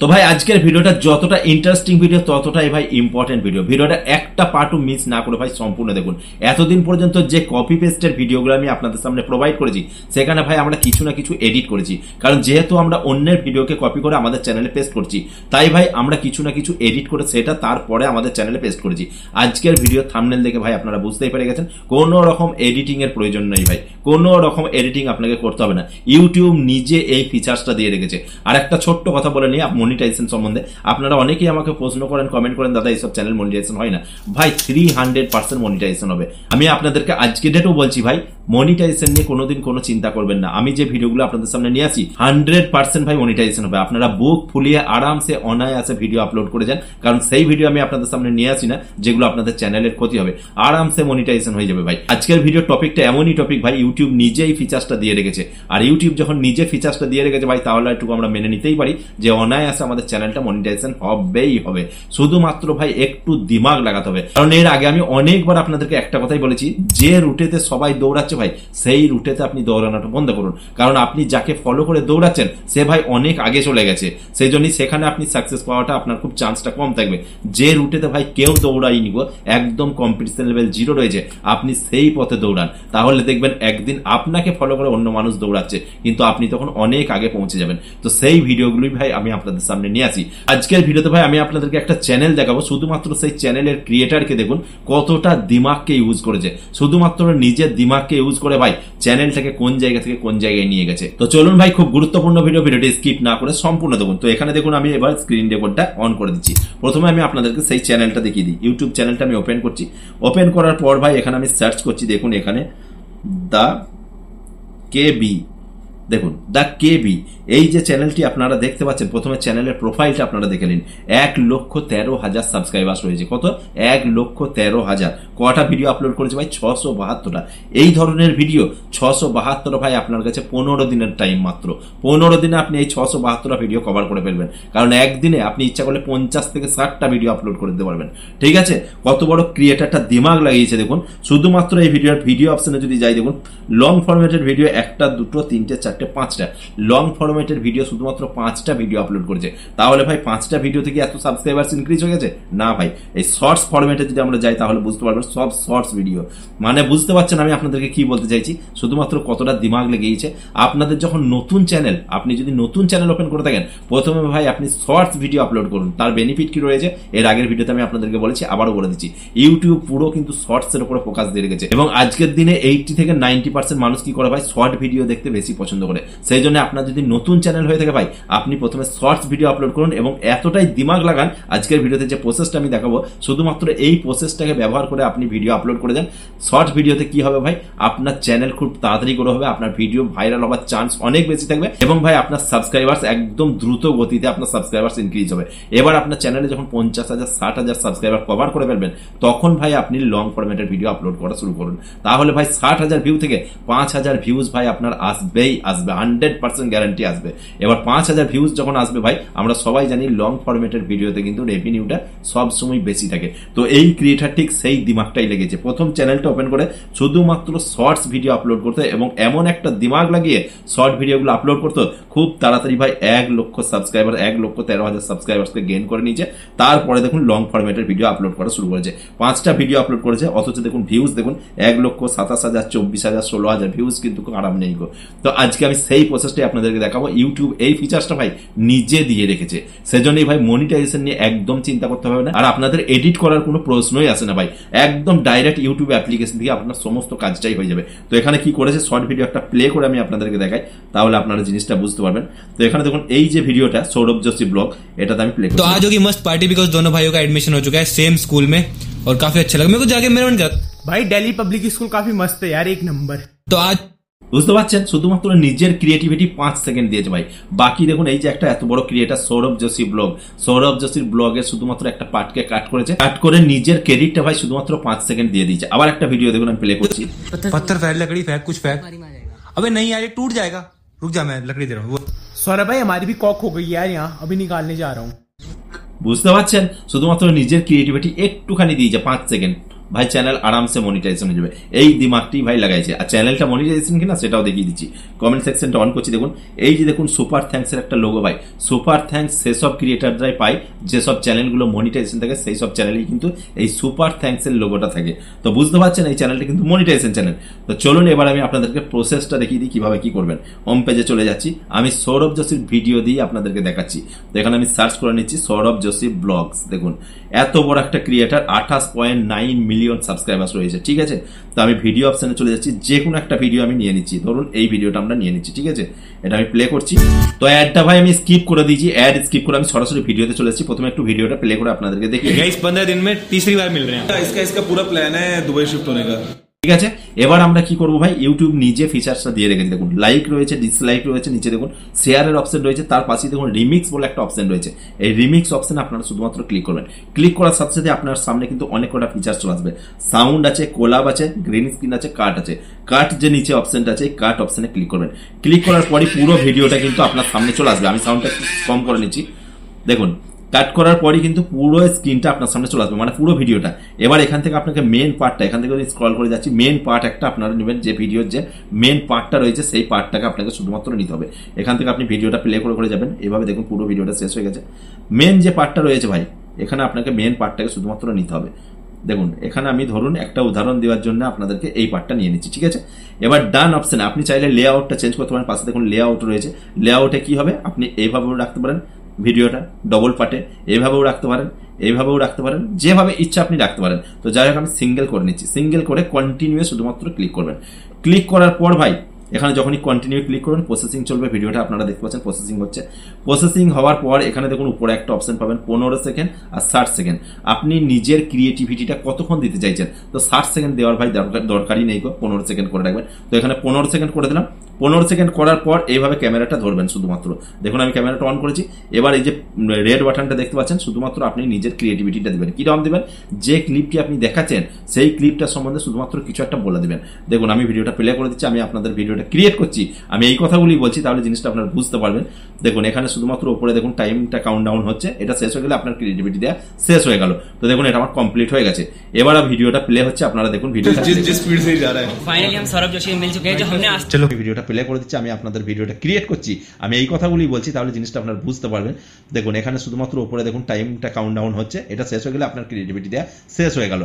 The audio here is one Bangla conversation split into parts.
তো ভাই আজকের ভিডিওটা যতটা ইন্টারেস্টিং ভিডিও ততটাই ভাই ইম্পর্টেন্ট ভিডিও ভিডিওটা একটা পার্টও মিস না করে ভাই সম্পূর্ণ দেখুন এতদিন পর্যন্ত যে কপি পেস্টের ভিডিওগুলো আমি আপনাদের সামনে প্রোভাইড করেছি সেখানে ভাই আমরা কিছু না কিছু এডিট করেছি কারণ যেহেতু আমরা অন্যের ভিডিওকে কপি করে আমাদের চ্যানেলে পেস্ট করছি তাই ভাই আমরা কিছু না কিছু এডিট করে সেটা তারপরে আমাদের চ্যানেলে পেস্ট করেছি আজকের ভিডিও থামনেল দেখে ভাই আপনারা বুঝতেই পেরে গেছেন কোনো রকম এডিটিংয়ের প্রয়োজন নেই ভাই কোনো রকম এডিটিং আপনাকে করতে হবে না ইউটিউব নিজে এই ফিচার্সটা দিয়ে রেখেছে আর একটা ছোট্ট কথা বলে নিই মনিটাইজেশন সম্বন্ধে আপনারা অনেকেই আমাকে প্রশ্ন করেন কমেন্ট করেন দাদা এইসব চ্যানেল মনিটাইজেশন হয় না ভাই থ্রি হান্ড্রেড পার্সেন্ট মনিটাইজেশন হবে আমি আপনাদেরকে আজকে ডেটও বলছি ভাই মনিটাইজেশন নিয়ে কোনোদিন কোনো চিন্তা করবেন না আমি যে ভিডিওগুলো আপনাদের সামনে নিয়ে আসি হান্ড্রেড পার্সেন্ট ভাই মনিটাইজেশন হবে আপনারা বুক ফুলিয়ে আরামসে অনায়াসে ভিডিও আপলোড করে যান কারণ সেই ভিডিও আমি আপনাদের সামনে নিয়ে আসি না যেগুলো আপনাদের চ্যানেলের ক্ষতি হবে আরামসে মনিটাইজেশন হয়ে যাবে ভাই আজকের ভিডিও টপিকটা এমনই টপিক ভাই ইউটিউব নিজেই ফিচার্সটা দিয়ে রেখেছে আর ইউটিউব যখন নিজে ফিচার্সটা দিয়ে রেখেছে ভাই তাহলে একটু আমরা মেনে নিতেই পারি যে অনায়াসে আমাদের চ্যানেলটা মনিটাইজেশন হবেই হবে শুধুমাত্র ভাই একটু দিমাগ লাগাতে হবে কারণ এর আগে আমি অনেকবার আপনাদেরকে একটা কথাই বলেছি যে রুটেতে সবাই দৌড়াচ্ছে ভাই সেই রুটেতে আপনি দৌড়ানোটা বন্ধ করুন কারণ আপনি যাকে ফলো করে দৌড়াচ্ছেন সে ভাই অনেক আগে চলে গেছে সেই জন্যই সেখানে আপনি সাকসেস পাওয়াটা আপনার খুব চান্সটা কম থাকবে যে রুটেতে ভাই কেউ দৌড়াইনি গো একদম কম্পিটিশন লেভেল জিরো রয়েছে আপনি সেই পথে দৌড়ান তাহলে দেখবেন একদিন আপনাকে ফলো করে অন্য মানুষ দৌড়াচ্ছে কিন্তু আপনি তখন অনেক আগে পৌঁছে যাবেন তো সেই ভিডিওগুলোই ভাই আমি আপনাদের সামনে নিয়ে আসি আজকের ভিডিওতে ভাই আমি আপনাদেরকে একটা চ্যানেল দেখাবো শুধুমাত্র সেই চ্যানেলের ক্রিয়েটারকে দেখুন কতটা দিমাগকে ইউজ করেছে শুধুমাত্র নিজের দিমাগকে ইউজ ইউজ করে ভাই চ্যানেলটাকে কোন জায়গা থেকে কোন জায়গায় নিয়ে গেছে তো চলুন ভাই খুব গুরুত্বপূর্ণ ভিডিও ভিডিওটি স্কিপ না করে সম্পূর্ণ দেখুন তো এখানে দেখুন আমি এবার স্ক্রিন রেকর্ডটা অন করে দিচ্ছি প্রথমে আমি আপনাদেরকে সেই চ্যানেলটা দেখিয়ে দিই ইউটিউব চ্যানেলটা আমি ওপেন করছি ওপেন করার পর ভাই এখানে আমি সার্চ করছি দেখুন এখানে দ্য কে বি দেখুন দ্য বি এই যে চ্যানেলটি আপনারা দেখতে পাচ্ছেন প্রথমে চ্যানেলের প্রোফাইলটা আপনারা দেখে নিন এক লক্ষ তেরো হাজার সাবস্ক্রাইবার্স রয়েছে কত এক লক্ষ তেরো হাজার কটা ভিডিও আপলোড করেছে ভাই ছশো বাহাত্তরটা এই ধরনের ভিডিও ছশো বাহাত্তর ভাই আপনার কাছে পনেরো দিনের টাইম মাত্র পনেরো দিনে আপনি এই ছশো বাহাত্তরটা ভিডিও কভার করে ফেলবেন কারণ একদিনে আপনি ইচ্ছা করলে পঞ্চাশ থেকে ষাটটা ভিডিও আপলোড করে দিতে পারবেন ঠিক আছে কত বড় ক্রিয়েটারটা দিমাগ লাগিয়েছে দেখুন শুধুমাত্র এই ভিডিওর ভিডিও অপশনে যদি যাই দেখুন লং ফরম্যাটের ভিডিও একটা দুটো তিনটে চার চারটে পাঁচটা লং ফরম্যাটের ভিডিও শুধুমাত্র পাঁচটা ভিডিও আপলোড করেছে তাহলে ভাই পাঁচটা ভিডিও থেকে এত সাবস্ক্রাইবার্স ইনক্রিজ হয়ে গেছে না ভাই এই শর্টস ফরম্যাটে যদি আমরা যাই তাহলে বুঝতে পারবো সব শর্টস ভিডিও মানে বুঝতে পারছেন আমি আপনাদেরকে কি বলতে চাইছি শুধুমাত্র কতটা দিমাগ লেগেছে আপনাদের যখন নতুন চ্যানেল আপনি যদি নতুন চ্যানেল ওপেন করে থাকেন প্রথমে ভাই আপনি শর্টস ভিডিও আপলোড করুন তার বেনিফিট কি রয়েছে এর আগের ভিডিওতে আমি আপনাদেরকে বলেছি আবারও বলে দিচ্ছি ইউটিউব পুরো কিন্তু শর্টস এর উপরে ফোকাস দিয়ে রেখেছে এবং আজকের দিনে এইটটি থেকে নাইনটি পার্সেন্ট মানুষ কি করে ভাই শর্ট ভিডিও দেখতে বেশি পছন্দ করে সেই জন্য আপনার যদি নতুন চ্যানেল হয়ে থাকে ভাই আপনি প্রথমে শর্টস ভিডিও আপলোড করুন এবং এতটাই দিমাগ লাগান আজকের ভিডিওতে যে প্রসেসটা আমি দেখাবো শুধুমাত্র এই প্রসেসটাকে ব্যবহার করে আপনি ভিডিও আপলোড করে দেন শর্টস ভিডিওতে কি হবে ভাই আপনার চ্যানেল খুব তাড়াতাড়ি করে হবে আপনার ভিডিও ভাইরাল হওয়ার চান্স অনেক বেশি থাকবে এবং ভাই আপনার সাবস্ক্রাইবার্স একদম দ্রুত গতিতে আপনার সাবস্ক্রাইবার্স ইনক্রিজ হবে এবার আপনার চ্যানেলে যখন পঞ্চাশ হাজার ষাট হাজার সাবস্ক্রাইবার কভার করে ফেলবেন তখন ভাই আপনি লং ফরম্যাটের ভিডিও আপলোড করা শুরু করুন তাহলে ভাই ষাট হাজার ভিউ থেকে পাঁচ হাজার ভিউজ ভাই আপনার আসবেই আসবে আসবে হান্ড্রেড পার্সেন্ট গ্যারান্টি আসবে এবার পাঁচ হাজার ভিউজ যখন আসবে ভাই আমরা সবাই জানি লং ফরম্যাটের ভিডিওতে কিন্তু রেভিনিউটা সবসময় বেশি থাকে তো এই ক্রিয়েটার ঠিক সেই দিমাগটাই লেগেছে প্রথম চ্যানেলটা ওপেন করে শুধুমাত্র শর্টস ভিডিও আপলোড করতে এবং এমন একটা দিমাগ লাগিয়ে শর্ট ভিডিওগুলো আপলোড করতো খুব তাড়াতাড়ি ভাই এক লক্ষ সাবস্ক্রাইবার এক লক্ষ তেরো হাজার সাবস্ক্রাইবার্সকে গেন করে নিয়েছে তারপরে দেখুন লং ফরম্যাটের ভিডিও আপলোড করা শুরু করেছে পাঁচটা ভিডিও আপলোড করেছে অথচ দেখুন ভিউজ দেখুন এক লক্ষ সাতাশ হাজার চব্বিশ হাজার ষোলো হাজার ভিউজ কিন্তু আরাম নেই গো তো আজকে আমি সেই প্রসেসটাই আপনাদেরকে দেখাবো ইউটিউব এই ফিচার্সটা ভাই নিজে দিয়ে রেখেছে সেজন্যই ভাই মনিটাইজেশন নিয়ে একদম চিন্তা করতে হবে না আর আপনাদের এডিট করার কোনো প্রশ্নই আসে না ভাই একদম ডাইরেক্ট ইউটিউব অ্যাপ্লিকেশন থেকে আপনার সমস্ত কাজটাই হয়ে যাবে তো এখানে কি করেছে শর্ট ভিডিও একটা প্লে করে আমি আপনাদেরকে দেখাই তাহলে আপনারা জিনিসটা বুঝতে পারবেন তো এখানে দেখুন এই যে ভিডিওটা সৌরভ जोशी এটাতে আমি প্লে प्ले তো আজ ওকে मस्त পার্টি বিকজ দোনো ভাইও কা एडमिशन হো চুকা হ্যায় সেম স্কুল মে और काफी अच्छा लगा मेरे को जाके मेरा मन कर भाई दिल्ली पब्लिक स्कूल काफी मस्त है यार एक नंबर तो आज বুঝতে পারছেন শুধুমাত্র নিজের ক্রিয়েটিভিটি পাঁচ সেকেন্ড দিয়েছে ভাই বাকি দেখুন এই যে একটা এত বড় ক্রিয়েটার সৌরভ যোশী ব্লগ সৌরভ যোশীর ব্লগের শুধুমাত্র একটা পার্টকে কাট করেছে কাট করে নিজের ক্রেডিটটা ভাই শুধুমাত্র পাঁচ সেকেন্ড দিয়ে দিয়েছে আবার একটা ভিডিও দেখুন আমি প্লে করছি পাথর ফেক লকড়ি ফেক কুছ ফেক अबे नहीं यार ये टूट जाएगा रुक जा मैं लकड़ी दे रहा हूँ सौरभ भाई हमारी भी कॉक हो गई यार यहाँ अभी निकालने जा रहा हूँ বুঝতে পারছেন শুধুমাত্র নিজের ক্রিয়েটিভিটি একটুখানি দিয়েছে পাঁচ সেকেন্ড ভাই চ্যানেল আরামসে মনিটাইজেশন হয়ে যাবে এই দিমাগটি ভাই লাগাইছে আর চ্যানেলটা মনিটাইজেশন কিনা সেটাও দেখিয়ে দিচ্ছি কমেন্ট সেকশনটা অন করছি দেখুন এই যে দেখুন সুপার থ্যাঙ্কসের একটা লোগো ভাই সুপার থ্যাঙ্কস সেসব ক্রিয়েটাররাই পায় যেসব চ্যানেলগুলো মনিটাইজেশন থাকে সেই সব চ্যানেলেই কিন্তু এই সুপার থ্যাঙ্কসের লোগোটা থাকে তো বুঝতে পারছেন এই চ্যানেলটা কিন্তু মনিটাইজেশন চ্যানেল তো চলুন এবার আমি আপনাদেরকে প্রসেসটা দেখিয়ে দিই কীভাবে কী করবেন হোম পেজে চলে যাচ্ছি আমি সৌরভ যোশীর ভিডিও দিয়ে আপনাদেরকে দেখাচ্ছি তো এখানে আমি সার্চ করে নিচ্ছি সৌরভ যোশী ব্লগস দেখুন এত বড় একটা ক্রিয়েটার আঠাশ point nine million million subscribers রয়েছে ঠিক আছে তো আমি ভিডিও অপশানে চলে যাচ্ছি যে কোনো একটা ভিডিও আমি নিয়ে নিচ্ছি ধরুন এই ভিডিওটা আমরা নিয়ে নিচ্ছি ঠিক আছে এটা আমি প্লে করছি তো অ্যাডটা ভাই আমি স্কিপ করে দিয়েছি অ্যাড স্কিপ করে আমি সরাসরি ভিডিওতে চলে এসেছি প্রথমে একটু ভিডিওটা প্লে করে আপনাদেরকে দেখি পনেরো দিন মে तीसरी बार मिल रहे हैं इसका পুরো প্ল্যান হ্যাঁ দুবাই শিফট হোনে কা ঠিক আছে এবার আমরা কি করবো ভাই ইউটিউব নিজে ফিচার্সটা দিয়ে রেখেছে দেখুন লাইক রয়েছে ডিসলাইক রয়েছে নিচে দেখুন শেয়ারের অপশন রয়েছে তার পাশে দেখুন রিমিক্স বলে একটা অপশন রয়েছে এই রিমিক্স অপশন আপনারা শুধুমাত্র ক্লিক করবেন ক্লিক করার সাথে সাথে আপনার সামনে কিন্তু অনেক কটা ফিচার্স চলে আসবে সাউন্ড আছে কোলাব আছে গ্রিন স্ক্রিন আছে কাট আছে কাট যে নিচে অপশনটা আছে কাট অপশনে ক্লিক করবেন ক্লিক করার পরই পুরো ভিডিওটা কিন্তু আপনার সামনে চলে আসবে আমি সাউন্ডটা কম করে নিচ্ছি দেখুন কাট করার পরে কিন্তু পুরো স্ক্রিনটা আপনার সামনে চলে আসবে মানে পুরো ভিডিওটা এবার এখান থেকে আপনাকে মেন পার্টটা এখান থেকে স্ক্রল করে যাচ্ছি মেন পার্ট একটা আপনারা নেবেন যে ভিডিওর যে মেন পার্টটা রয়েছে সেই পার্টটাকে আপনাকে শুধুমাত্র নিতে হবে এখান থেকে আপনি ভিডিওটা প্লে করে করে যাবেন এভাবে দেখুন পুরো ভিডিওটা শেষ হয়ে গেছে মেন যে পার্টটা রয়েছে ভাই এখানে আপনাকে মেন পার্টটাকে শুধুমাত্র নিতে হবে দেখুন এখানে আমি ধরুন একটা উদাহরণ দেওয়ার জন্য আপনাদেরকে এই পার্টটা নিয়ে নিচ্ছি ঠিক আছে এবার ডান অপশানে আপনি চাইলে লেআউটটা চেঞ্জ করতে পারেন পাশে দেখুন লেআউট রয়েছে লেআউটে কি হবে আপনি এইভাবেও রাখতে পারেন ভিডিওটা ডবল পার্টে এইভাবেও রাখতে পারেন এইভাবেও রাখতে পারেন যেভাবে ইচ্ছা আপনি রাখতে পারেন তো যাই হোক আমি সিঙ্গেল করে নিচ্ছি সিঙ্গেল করে কন্টিনিউ শুধুমাত্র ক্লিক করবেন ক্লিক করার পর ভাই এখানে যখনই কন্টিনিউ ক্লিক করুন প্রসেসিং চলবে ভিডিওটা আপনারা দেখতে পাচ্ছেন প্রসেসিং হচ্ছে প্রসেসিং হওয়ার পর এখানে দেখুন উপরে একটা অপশন পাবেন পনেরো সেকেন্ড আর ষাট সেকেন্ড আপনি নিজের ক্রিয়েটিভিটিটা কতক্ষণ দিতে চাইছেন তো ষাট সেকেন্ড দেওয়ার ভাই দরকারই নেই গো পনেরো সেকেন্ড করে রাখবেন তো এখানে পনেরো সেকেন্ড করে দিলাম পনেরো সেকেন্ড করার পর এইভাবে ক্যামেরাটা ধরবেন শুধুমাত্র দেখুন আমি ক্যামেরাটা অন করেছি এবার এই যে রেড বাটনটা দেখতে পাচ্ছেন শুধুমাত্র আপনি নিজের ক্রিয়েটিভিটিটা দেবেন কীরকম দেবেন যে ক্লিপটি আপনি দেখাচ্ছেন সেই ক্লিপটা সম্বন্ধে শুধুমাত্র কিছু একটা বলে দেবেন দেখুন আমি ভিডিওটা প্লে করে দিচ্ছি আমি আপনাদের ভিডিওটা ক্রিয়েট করছি আমি এই কথাগুলি বলছি তাহলে জিনিসটা আপনারা বুঝতে পারবেন দেখুন এখানে শুধুমাত্র উপরে দেখুন টাইমটা কাউন্ট ডাউন হচ্ছে এটা শেষ হয়ে গেলে আপনার ক্রিয়েটিভিটি দেওয়া শেষ হয়ে গেল তো দেখুন এটা আমার কমপ্লিট হয়ে গেছে এবার ভিডিওটা প্লে হচ্ছে আপনারা দেখুন ভিডিওটা ফাইনালি প্লে করে দিচ্ছি আমি আপনাদের ভিডিওটা ক্রিয়েট করছি আমি এই কথাগুলি বলছি তাহলে জিনিসটা আপনার বুঝতে পারবেন দেখুন এখানে শুধুমাত্র উপরে দেখুন টাইমটা কাউন্ট ডাউন হচ্ছে এটা শেষ হয়ে গেলে আপনার ক্রিয়েটিভিটি দেওয়া শেষ হয়ে গেল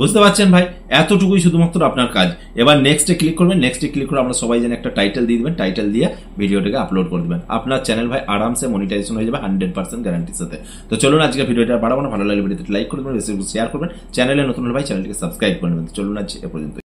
বুঝতে পারছেন ভাই এতটুকুই শুধুমাত্র আপনার কাজ এবার নেক্সটে ক্লিক করবেন নেক্সটে ক্লিক করে আমরা সবাই যেন একটা টাইটেল দিয়ে দেবেন টাইটেল দিয়ে ভিডিওটাকে আপলোড করে দেবেন আপনার চ্যানেল ভাই আরামসে মনিটাইজেশন হয়ে যাবে হান্ড্রেড পার্সেন্ট গ্যারান্টির সাথে তো চলুন আজকে ভিডিওটা বাড়াবো না ভালো লাগলে ভিডিওতে লাইক করে দেবেন শেয়ার করবেন চ্যানেলে নতুন ভাই চ্যানেলকে সাবস্ক্রাইব করে নেবেন চলুন আজ এ পর্যন্ত